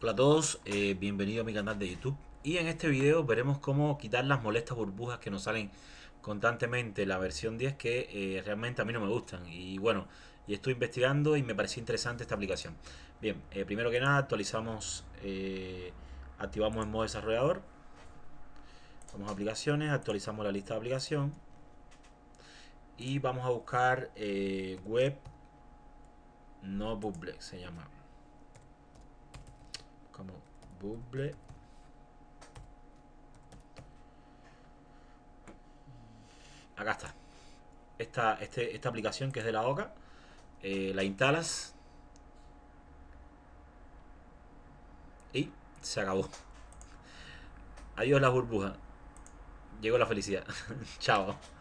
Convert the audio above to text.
Hola a todos, eh, bienvenidos a mi canal de YouTube y en este video veremos cómo quitar las molestas burbujas que nos salen constantemente la versión 10 que eh, realmente a mí no me gustan y bueno, y estoy investigando y me pareció interesante esta aplicación. Bien, eh, primero que nada actualizamos, activamos en modo desarrollador, vamos a aplicaciones, actualizamos la lista de aplicación y vamos a buscar web no public se llama acá está esta, este, esta aplicación que es de la OCA eh, la instalas y se acabó adiós la burbuja llegó la felicidad chao